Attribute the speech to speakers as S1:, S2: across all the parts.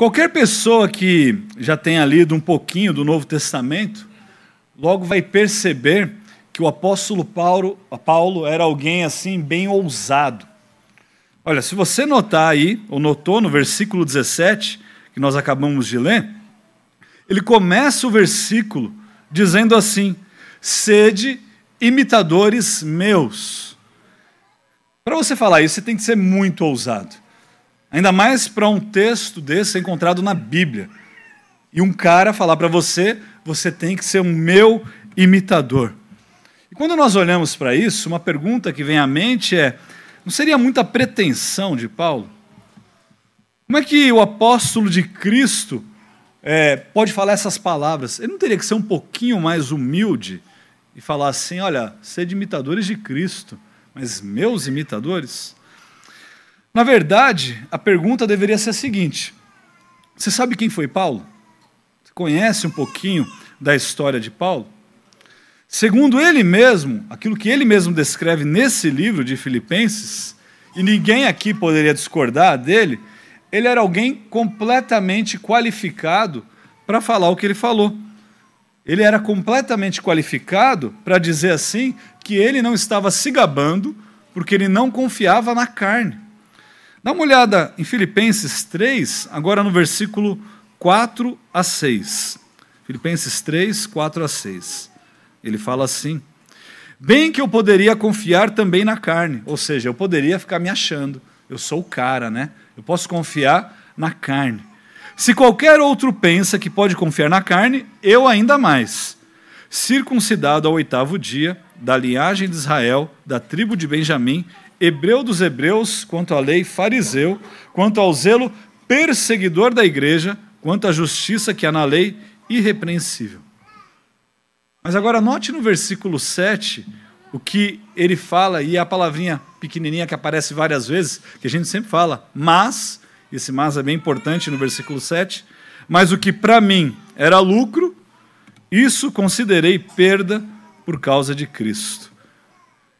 S1: Qualquer pessoa que já tenha lido um pouquinho do Novo Testamento, logo vai perceber que o apóstolo Paulo, Paulo era alguém assim bem ousado. Olha, se você notar aí, ou notou no versículo 17, que nós acabamos de ler, ele começa o versículo dizendo assim: Sede imitadores meus. Para você falar isso, você tem que ser muito ousado. Ainda mais para um texto desse encontrado na Bíblia. E um cara falar para você, você tem que ser o meu imitador. E quando nós olhamos para isso, uma pergunta que vem à mente é: não seria muita pretensão de Paulo? Como é que o apóstolo de Cristo é, pode falar essas palavras? Ele não teria que ser um pouquinho mais humilde e falar assim: olha, sede imitadores de Cristo, mas meus imitadores? Na verdade, a pergunta deveria ser a seguinte: Você sabe quem foi Paulo? Você conhece um pouquinho da história de Paulo? Segundo ele mesmo, aquilo que ele mesmo descreve nesse livro de Filipenses, e ninguém aqui poderia discordar dele, ele era alguém completamente qualificado para falar o que ele falou. Ele era completamente qualificado para dizer assim que ele não estava se gabando porque ele não confiava na carne. Dá uma olhada em Filipenses 3, agora no versículo 4 a 6. Filipenses 3, 4 a 6. Ele fala assim: Bem que eu poderia confiar também na carne, ou seja, eu poderia ficar me achando, eu sou o cara, né? Eu posso confiar na carne. Se qualquer outro pensa que pode confiar na carne, eu ainda mais. Circuncidado ao oitavo dia, da linhagem de Israel, da tribo de Benjamim, hebreu dos hebreus, quanto à lei, fariseu, quanto ao zelo, perseguidor da igreja, quanto à justiça que há na lei, irrepreensível. Mas agora note no versículo 7 o que ele fala e a palavrinha pequenininha que aparece várias vezes, que a gente sempre fala, mas, esse mas é bem importante no versículo 7, mas o que para mim era lucro, isso considerei perda por causa de Cristo.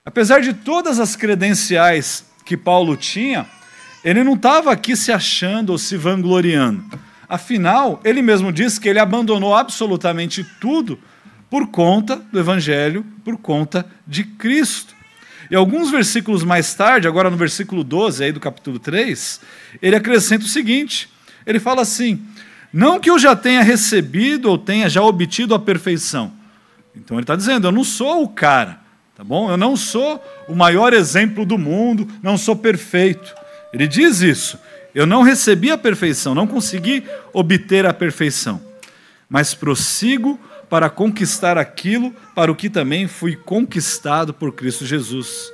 S1: Apesar de todas as credenciais que Paulo tinha, ele não estava aqui se achando ou se vangloriando. Afinal, ele mesmo diz que ele abandonou absolutamente tudo por conta do Evangelho, por conta de Cristo. E alguns versículos mais tarde, agora no versículo 12 aí do capítulo 3, ele acrescenta o seguinte: ele fala assim: Não que eu já tenha recebido ou tenha já obtido a perfeição, então ele está dizendo: eu não sou o cara, tá bom? Eu não sou o maior exemplo do mundo, não sou perfeito. Ele diz isso. Eu não recebi a perfeição, não consegui obter a perfeição, mas prossigo para conquistar aquilo para o que também fui conquistado por Cristo Jesus.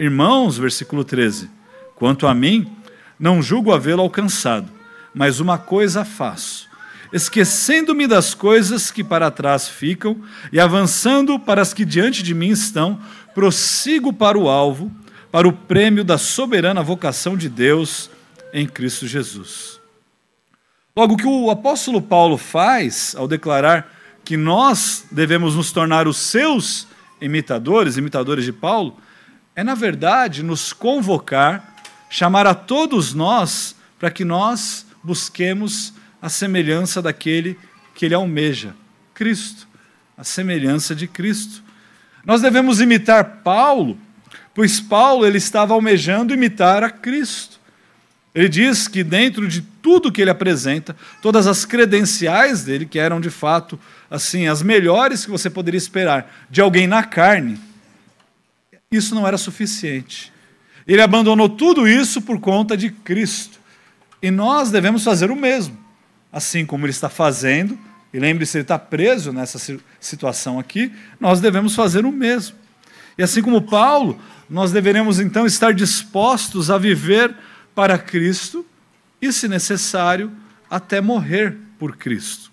S1: Irmãos, versículo 13: Quanto a mim, não julgo havê-lo alcançado, mas uma coisa faço esquecendo-me das coisas que para trás ficam e avançando para as que diante de mim estão, prossigo para o alvo, para o prêmio da soberana vocação de Deus em Cristo Jesus. Logo, o que o apóstolo Paulo faz ao declarar que nós devemos nos tornar os seus imitadores, imitadores de Paulo, é, na verdade, nos convocar, chamar a todos nós para que nós busquemos a semelhança daquele que ele almeja, Cristo, a semelhança de Cristo. Nós devemos imitar Paulo, pois Paulo ele estava almejando imitar a Cristo. Ele diz que dentro de tudo que ele apresenta, todas as credenciais dele, que eram de fato assim as melhores que você poderia esperar de alguém na carne, isso não era suficiente. Ele abandonou tudo isso por conta de Cristo. E nós devemos fazer o mesmo assim como ele está fazendo, e lembre-se, ele está preso nessa situação aqui, nós devemos fazer o mesmo. E assim como Paulo, nós deveremos então estar dispostos a viver para Cristo e, se necessário, até morrer por Cristo.